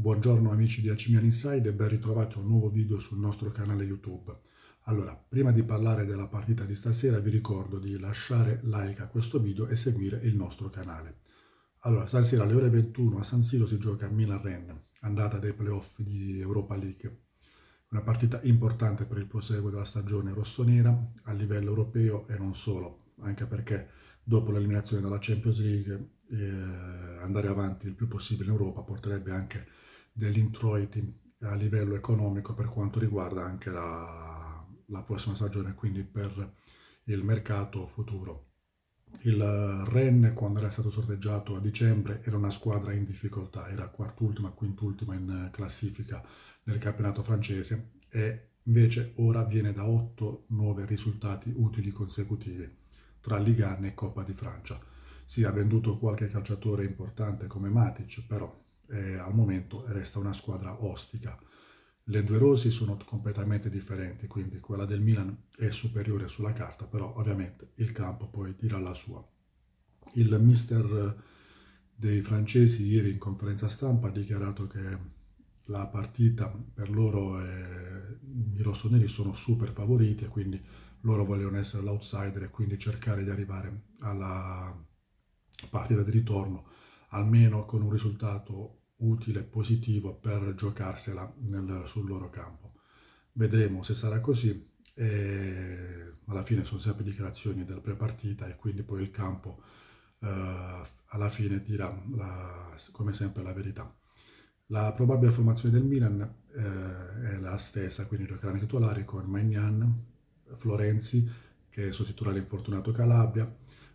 Buongiorno amici di Alcimian Inside e ben ritrovati a un nuovo video sul nostro canale YouTube. Allora, prima di parlare della partita di stasera vi ricordo di lasciare like a questo video e seguire il nostro canale. Allora, stasera alle ore 21 a San Siro si gioca a Milan-Rennes, andata dei playoff di Europa League. Una partita importante per il proseguo della stagione rossonera a livello europeo e non solo, anche perché dopo l'eliminazione dalla Champions League eh, andare avanti il più possibile in Europa porterebbe anche degli introiti a livello economico per quanto riguarda anche la, la prossima stagione, quindi per il mercato futuro. Il Rennes, quando era stato sorteggiato a dicembre, era una squadra in difficoltà, era quart'ultima, quint'ultima in classifica nel campionato francese e invece ora viene da 8-9 risultati utili consecutivi tra Ligan e Coppa di Francia. Si sì, ha venduto qualche calciatore importante come Matic, però eh, al momento resta una squadra ostica. Le due rosi sono completamente differenti, quindi quella del Milan è superiore sulla carta, però ovviamente il campo poi dirà la sua. Il mister eh, dei francesi ieri in conferenza stampa ha dichiarato che la partita per loro è... i rossoneri sono super favoriti e quindi loro vogliono essere l'outsider e quindi cercare di arrivare alla partita di ritorno almeno con un risultato utile e positivo per giocarsela nel, sul loro campo. Vedremo se sarà così. E alla fine sono sempre dichiarazioni del prepartita e quindi poi il campo eh, alla fine dirà la, come sempre la verità. La probabile formazione del Milan eh, è la stessa, quindi giocheranno i titolari con Magnan, Florenzi che sostituirà l'infortunato Calabria,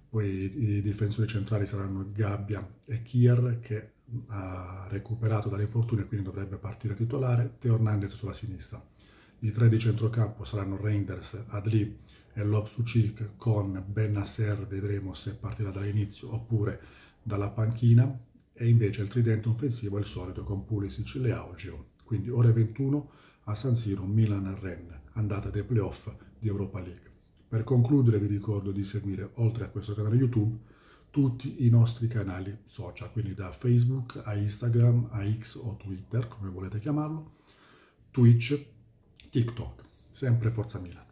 poi i difensori centrali saranno Gabbia e Kier che mm, ha recuperato dalle infortuni e quindi dovrebbe partire titolare, Teo Hernandez sulla sinistra. I tre di centrocampo saranno Reinders, Adli e Lovsucic con Benasser, vedremo se partirà dall'inizio oppure dalla panchina e invece il tridente offensivo è il solito con Pulisic, Leao, Gion. Quindi ore 21 a San Siro, Milan-Rennes, andata dei playoff di Europa League. Per concludere vi ricordo di seguire, oltre a questo canale YouTube, tutti i nostri canali social, quindi da Facebook a Instagram a X o Twitter, come volete chiamarlo, Twitch, TikTok. Sempre Forza Milan.